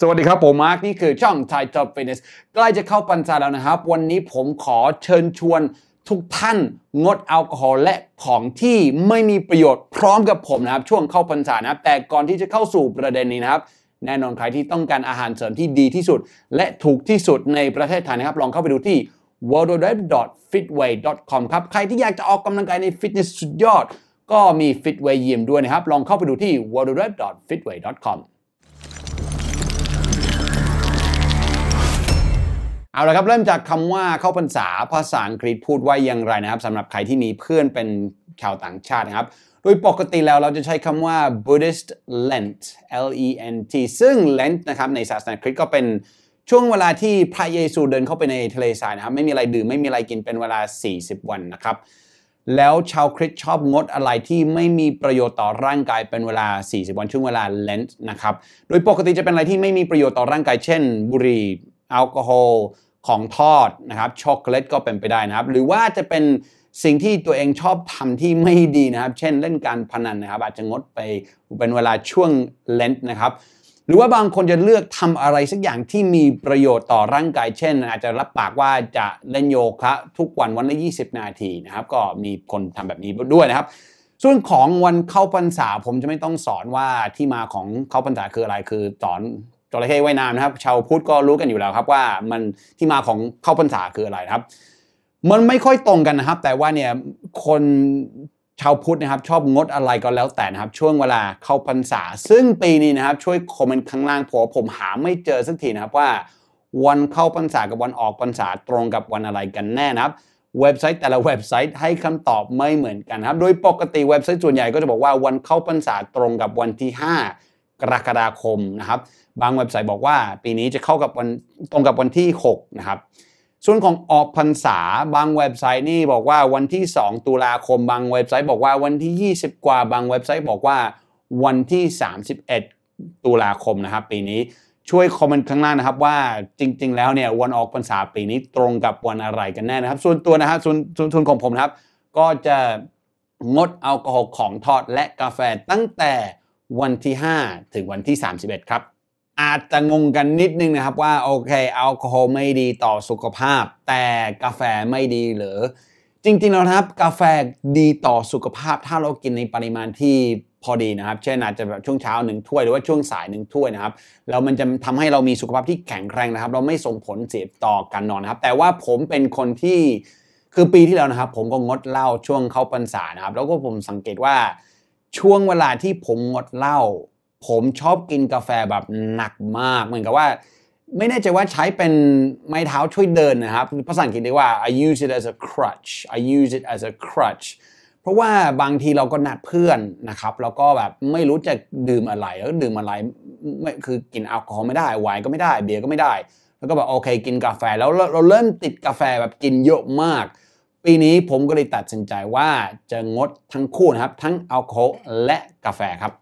สวัสดีครับ ผมมาร์กนี่คือช่องไทยจ็อ p ฟิตเนสใกล้จะเข้าปัญจาแล้วนะครับ วันนี้ผมขอเชิญชวนทุกท่านงดแอลกอฮอล์และของที่ไม่มีประโยชน์พร้อมกับผมนะครับช่วงเข้าพรรษานะแต่ก่อนที่จะเข้าสู่ประเด็นนี้นะครับ แน่นอนใครที่ต้องการอาหารเสริมที่ดีที่สุด และถูกที่สุดในประเทศไทยนะครับ ลองเข้าไปดูที่ www.fitway.com ครับใครที่อยากจะออกกำลังกายในฟิตเนสสุดยอดก็มี Fitway ยิมด้วยนะครับลองเข้าไปดูที่ www.fitway.com เอาละครับเริ่มจากคำว่าเข้าพรรษาภาษาอังกฤษพูดว่ายังไรนะครับสำหรับใครที่มีเพื่อนเป็นชาวต่างชาตินะครับ โดยปกติแล้วเราจะใช้คำว่า Buddhist Lent L E N T ซึ่ง Lent นะครับในศาสนาคริสต์ก็เป็นช่วงเวลาที่พระเยซูเดินเข้าไปในทะเลทรายนะครับไม่มีอะไรดื่มไม่มีอะไรกินเป็นเวลา 40 วันนะครับแล้วชาวคริสต์ชอบงดอะไรที่ไม่มีประโยชน์ต่อร่างกายเป็นเวลา 40 วันช่วงเวลาเลนต์นะครับโดยปกติจะเป็นอะไรที่ไม่มีประโยชน์ต่อร่างกายเช่น บุหรี่แอลกอฮอล์ของทอดนะครับช็อกโกแลตก็เป็นไปได้นะครับ หรือว่าจะเป็นสิ่งที่ตัวเองชอบทำที่ไม่ดีนะครับ เช่นเล่นการพนันนะครับ อาจจะงดไปเป็นเวลาช่วงเลนนะครับหรือว่าบางคนจะเลือกทำอะไรสักอย่างที่มีประโยชน์ต่อร่างกายเช่นอาจจะรับปากว่าจะเล่นโยคะทุกวันวันละ 20 นาทีนะครับ ก็มีคนทำแบบนี้ด้วยนะครับ ส่วนของวันเข้าพรรษาผมจะไม่ต้องสอนว่าที่มาของเข้าพรรษาคืออะไรคือสอนจระเข้ว่ายน้ำนะครับชาวพุทธก็รู้กันอยู่แล้ว ครับว่ามันที่มาของเข้าพรรษาคืออะไรครับ มันไม่ค่อยตรงกันนะครับ แต่ว่าเนี่ยคนชาวพุทธนะครับชอบงดอะไรก็แล้วแต่นะครับ ช่วงเวลาเข้าพรรษา ซึ่งปีนี้นะครับ ช่วยคอมเมนต์ข้างล่างผมผมหาไม่เจอสักทีนะครับว่า วันเข้าพรรษากับวันออกพรรษาตรงกับวันอะไรกันแน่นะครับ เว็บไซต์แต่ละเว็บไซต์ให้คำตอบไม่เหมือนกันครับโดยปกติเว็บไซต์ส่วนใหญ่ก็จะบอกว่าวันเข้าพรรษาตรงกับวันที่ 5กรกฎาคมนะครับ บางเว็บไซต์บอกว่า ปีนี้จะเข้ากับวันตรงกับวันที่6นะครับส่วนของออกพรรษาบางเว็บไซต์นี่บอกว่าวันที่ 2 ตุลาคม บางเว็บไซต์ บอกว่าวันที่ 20 กว่า บางเว็บไซต์บอกว่าวันที่ 31 ตุลาคมนะครับ ปีนี้ช่วยคอมเมนต์ข้างล่างนะครับว่าจริง ๆ แล้วเนี่ยวันออกพรรษาปีนี้ตรงกับวันอะไรกันแน่นะครับ ส่วนตัวนะครับส่วนส่วนของผมนะครับ ก็จะงดแอลกอฮอล์ของทอดและกาแฟตั้งแต่วันที่ 5 ถึงวันที่31ครับ อาจจะงงกันนิดนึงนะครับว่าโอเคแอลกอฮอล์ไม่ดีต่อสุขภาพ แต่กาแฟไม่ดีหรือจริงๆแล้วนะครับ กาแฟดีต่อสุขภาพถ้าเรากินในปริมาณที่พอดีนะครับ เช่น อาจจะแบบช่วงเช้าหนึ่งถ้วยหรือว่าช่วงสายหนึ่งถ้วยนะครับแล้วมันจะทำให้เรามีสุขภาพที่แข็งแรงนะครับ เราไม่ส่งผลเสียต่อการนอนนะครับ แต่ว่าผมเป็นคนที่คือปีที่แล้วนะครับ ผมก็งดเหล้าช่วงเข้าพรรษานะครับ แล้วก็ผมสังเกตว่าช่วงเวลาที่ผมงดเหล้าผมชอบกินกาแฟแบบหนักมากเหมือนกับว่า ไม่แน่ใจว่าใช้เป็นไม้เท้าช่วยเดินนะครับภาษาอังกฤษเรียกว่า I use it as a crutch I use it as a crutch เพราะว่าบางทีเราก็นัดเพื่อนนะครับแล้วก็แบบไม่รู้จะดื่มอะไรแล้วดื่มอะไรไม่คือกินแอลกอฮอล์ไม่ได้ไวน์ก็ไม่ได้ เบียร์ก็ไม่ได้ แล้วก็แบบโอเคกินกาแฟแล้วเราเริ่มติดกาแฟแบบกินเยอะมากปีนี้ผมก็เลยตัดสินใจว่าจะงดทั้งคู่นะครับทั้งแอลกอฮอล์และกาแฟครับ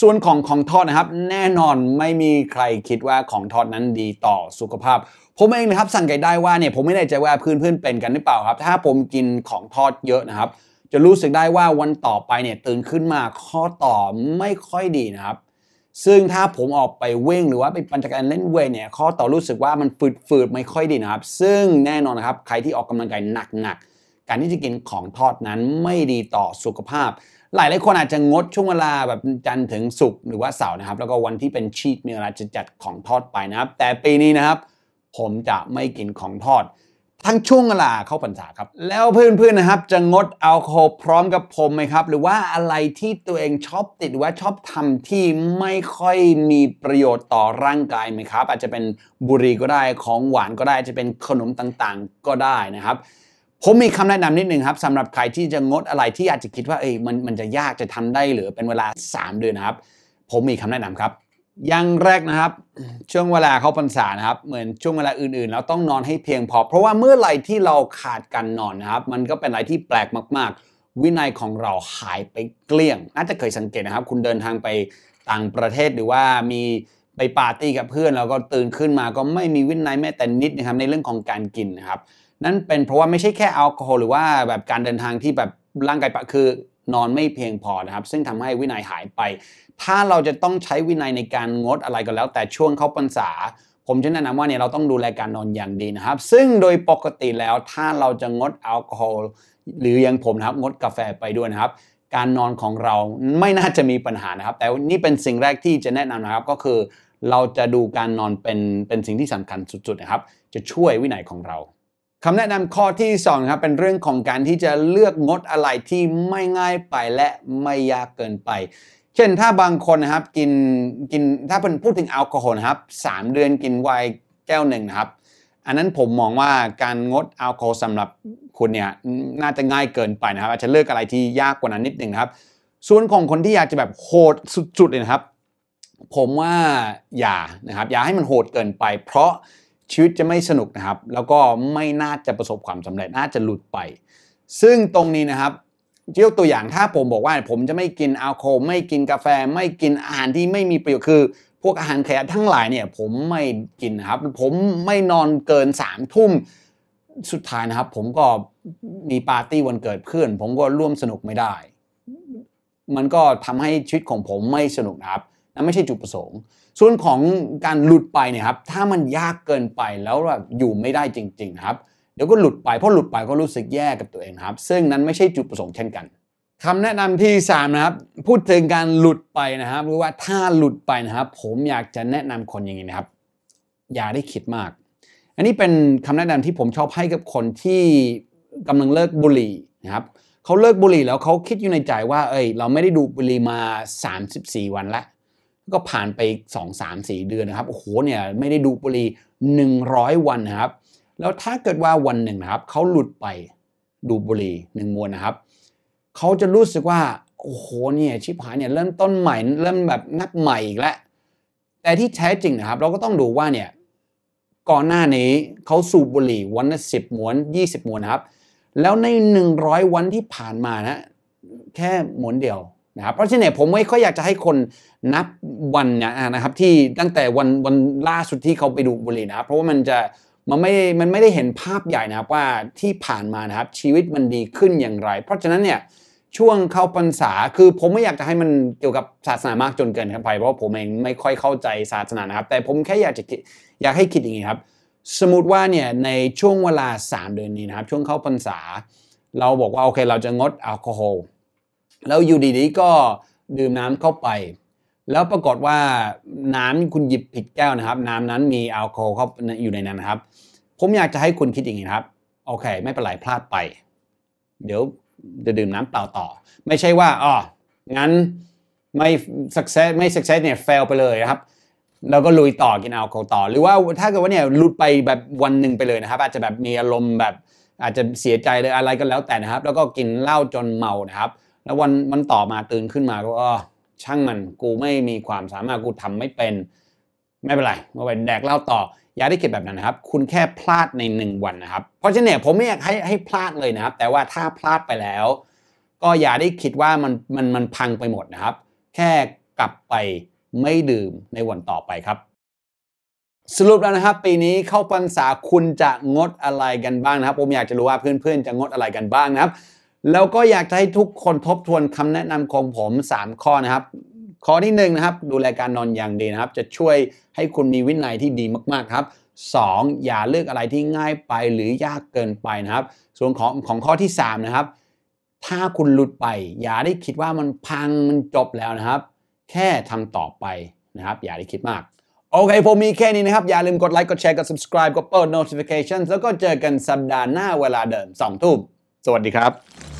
ส่วนของของทอดนะครับ แน่นอนไม่มีใครคิดว่าของทอดนั้นดีต่อสุขภาพผมเองนะครับ สังเกตได้ว่าเนี่ยผมไม่แน่ใจว่าเพื่อนๆ เป็นกันหรือเปล่าครับ ถ้าผมกินของทอดเยอะนะครับ จะรู้สึกได้ว่าวันต่อไปเนี่ยตื่นขึ้นมาข้อต่อไม่ค่อยดีนะครับซึ่งถ้าผมออกไปวิ่งหรือว่าไปปั่นจักรยานเล่นเวทเนี่ยข้อต่อรู้สึกว่ามันฝืดฝืดไม่ค่อยดีนะครับ ซึ่งแน่นอนนะครับใครที่ออกกำลังกายหนักๆ การที่จะกินของทอดนั้นไม่ดีต่อสุขภาพ หลายหลายคนอาจจะงดช่วงเวลาแบบจันทร์ถึงศุกร์หรือว่าเสาร์นะครับแล้วก็วันที่เป็นชีตมีเวลาจะจัดของทอดไปนะครับ แต่ปีนี้นะครับ ผมจะไม่กินของทอดทั้งช่วงเวลาเข้าพรรษาครับ แล้วเพื่อนๆนะครับ จะงดแอลกอฮอล์พร้อมกับผมไหมครับ หรือว่าอะไรที่ตัวเองชอบติดว่าชอบทำที่ไม่ค่อยมีประโยชน์ต่อร่างกายไหมครับ อาจจะเป็นบุหรี่ก็ได้ของหวานก็ได้จะเป็นขนมต่างๆ ก็ได้นะครับ ผมมีคำแนะนำนิดนึงครับสำหรับใครที่จะงดอะไรที่อาจจะคิดว่าเอ้ยมันมันจะยากจะทำได้ หรือเป็นเวลา3เดือนนะครับ ผมมีคำแนะนำครับอย่างแรกนะครับ ช่วงเวลาเข้าพรรษานะครับ เหมือนช่วงเวลาอื่นๆ เราต้องนอนให้เพียงพอ เพราะว่าเมื่อไรที่เราขาดการนอนนะครับ มันก็เป็นอะไรที่แปลกมากๆ วินัยของเราหายไปเกลี้ยงน่าจะเคยสังเกตนะครับ คุณเดินทางไปต่างประเทศหรือว่ามีไปปาร์ตี้กับเพื่อน แล้วก็ตื่นขึ้นมาก็ไม่มีวินัยแม้แต่นิดนะครับในเรื่องของการกินนะครับนั่นเป็นเพราะว่าไม่ใช่แค่แอลกอฮอล์หรือว่าแบบการเดินทางที่แบบร่างกายปะคือนอนไม่เพียงพอนะครับ ซึ่งทำให้วินัยหายไป ถ้าเราจะต้องใช้วินัยในการงดอะไรก็แล้ว แต่ช่วงเข้าพรรษา ผมจะแนะนำว่าเนี่ยเราต้องดูแลการนอนอย่างดีนะครับ ซึ่งโดยปกติแล้วถ้าเราจะงดแอลกอฮอล์หรืออย่างผมนะครับ งดกาแฟไปด้วยนะครับ การนอนของเราไม่น่าจะมีปัญหานะครับ แต่นี่เป็นสิ่งแรกที่จะแนะนำนะครับ ก็คือเราจะดูการนอนเป็นเป็นสิ่งที่สำคัญสุดๆนะครับ จะช่วยวินัยของเราคำแนะนำข้อที่2ครับเป็นเรื่องของการที่จะเลือกงดอะไรที่ไม่ง่ายไปและไม่ยากเกินไป เช่นถ้าบางคนนะครับกินกินถ้าเป็นพูดถึงแอลกอฮอล์ครับ3เดือนกินไวน์แก้วหนึ่งนะครับ อันนั้นผมมองว่าการงดแอลกอฮอล์สำหรับคุณเนี่ยน่าจะง่ายเกินไปนะครับ อาจจะเลือกอะไรที่ยากกว่านั้นนิดหนึ่งครับ ส่วนของคนที่อยากจะแบบโหดสุดๆเลยนะครับ ผมว่าอย่านะครับ อย่าให้มันโหดเกินไป เพราะชีวิตจะไม่สนุกนะครับ แล้วก็ไม่น่าจะประสบความสำเร็จน่าจะหลุดไป ซึ่งตรงนี้นะครับยกตัวอย่างถ้าผมบอกว่า ผมจะไม่กินแอลกอฮอล์ไม่กินกาแฟไม่กินอาหารที่ไม่มีประโยชน์คือ พวกอาหารแขยะทั้งหลายเนี่ย ผมไม่กินนะครับ ผมไม่นอนเกินสามทุ่มสุดท้ายนะครับ ผมก็มีปาร์ตี้วันเกิดเพื่อน ผมก็ร่วมสนุกไม่ได้ มันก็ทำให้ชีวิตของผมไม่สนุกนะครับนั่นไม่ใช่จุดประสงค์ ส่วนของการหลุดไปเนี่ยครับ ถ้ามันยากเกินไปแล้วแบบอยู่ไม่ได้จริงๆครับ เดี๋ยวก็หลุดไป เพราะหลุดไปก็รู้สึกแย่กับตัวเองครับ ซึ่งนั้นไม่ใช่จุดประสงค์เช่นกันคำแนะนำที่ 3 นะครับ พูดถึงการหลุดไปนะครับ หรือว่าถ้าหลุดไปนะครับ ผมอยากจะแนะนำคนอย่างนี้นะครับ อย่าได้คิดมาก อันนี้เป็นคำแนะนำที่ผมชอบให้กับคนที่กำลังเลิกบุหรี่นะครับ เขาเลิกบุหรี่แล้วเขาคิดอยู่ในใจว่า เอ้ย เราไม่ได้ดูบุหรี่มา 34 วันละก็ผ่านไป2 3 4 เดือนนะครับโอ้โหเนี่ยไม่ได้ดูบุหรี่100 วันนะครับ แล้วถ้าเกิดว่าวันหนึ่งนะครับเขาหลุดไปดูบุหรี่หนึ่งมวนนะครับเขาจะรู้สึกว่า โอ้โหเนี่ยชิพหายเนี่ยเริ่มต้นใหม่เริ่มแบบนับใหม่อีกแล้วแต่ที่แท้จริงนะครับ เราก็ต้องดูว่าเนี่ยก่อนหน้านี้เขาสูบบุหรี่วันละสิบมวน 20 มวนนะครับ แล้วใน 100 วันที่ผ่านมานะ แค่มวนเดียวนะครับเพราะฉะนั้นผมไม่ค่อยอยากจะให้คนนับวันเนี่ยนะครับที่ตั้งแต่วันวันล่าสุดที่เขาไปดูบุรีนะเพราะว่ามันจะมันไม่มันไม่ได้เห็นภาพใหญ่นะครับว่าที่ผ่านมานะครับชีวิตมันดีขึ้นอย่างไร เพราะฉะนั้นเนี่ยช่วงเข้าพรรษาคือผมไม่อยากจะให้มันเกี่ยวกับศาสนามากจนเกินไป เพราะผมเองไม่ค่อยเข้าใจศาสนานะครับ แต่ผมแค่อยากจะอยากให้คิดอย่างนี้ครับ สมมติว่าเนี่ยในช่วงเวลา 3 เดือนนี้นะครับ ช่วงเข้าพรรษา เราบอกว่าโอเค เราจะงดแอลกอฮอล์แล้วอยู่ดีๆก็ดื่มน้ำเข้าไป แล้วปรากฏว่า น้ำคุณหยิบผิดแก้วนะครับ น้ำนั้นมีแอลกอฮอล์เข้าอยู่ในนั้นนะครับ ผมอยากจะให้คุณคิดอย่างนี้ครับ โอเค ไม่เป็นไรพลาดไป เดี๋ยวจะดื่มน้ำเปล่าต่อ ไม่ใช่ว่าอ๋อ งั้นไม่สักเซสไม่สักเซสเนี่ยเฟลไปเลยนะครับเราก็ลุยต่อกินแอลกอฮอล์ต่อ หรือว่าถ้าเกิดว่าเนี่ยหลุดไปแบบวันหนึ่งไปเลยนะครับ อาจจะแบบมีอารมณ์แบบอาจจะเสียใจเลยอะไรก็แล้วแต่นะครับ แล้วก็กินเหล้าจนเมานะครับแล้ววันมันต่อมาตื่นขึ้นมาก็ช่างมันกูไม่มีความสามารถกูทำไม่เป็น ไม่เป็นไรมาไปแดกเล่าต่อ อย่าได้เก็บแบบนั้นนะครับ คุณแค่พลาดใน 1 วันนะครับ เพราะฉะนั้นเนี่ยผมไม่อยากให้ให้พลาดเลยนะครับ แต่ว่าถ้าพลาดไปแล้ว ก็อย่าได้คิดว่ามันมันมันพังไปหมดนะครับ แค่กลับไปไม่ดื่มในวันต่อไปครับ สรุปแล้วนะครับ ปีนี้เข้าพรรษาคุณจะงดอะไรกันบ้างนะครับ ผมอยากจะรู้ว่าเพื่อนๆ จะงดอะไรกันบ้างนะครับแล้วก็อยากจะให้ทุกคนทบทวนคำแนะนำของผม3ข้อนะครับ ข้อที่1นนะครับ ดูแลการนอนอย่างดีนะครับ จะช่วยให้คุณมีวินัยที่ดีมากๆครับ 2. อย่าเลือกอะไรที่ง่ายไปหรือยากเกินไปนะครับ ส่วนของของข้อที่3นะครับถ้าคุณหลุดไป อย่าได้คิดว่ามันพังมันจบแล้วนะครับ แค่ทำต่อไปนะครับ อย่าได้คิดมากโอเคผมมีแค่นี้นะครับ อย่าลืมกดไลค์กดแชร์กด subscribe กดเปิด notification แล้วก็เจอกันสัปดาห์หน้าเวลาเดิม2ทุ่มสวัสดีครับ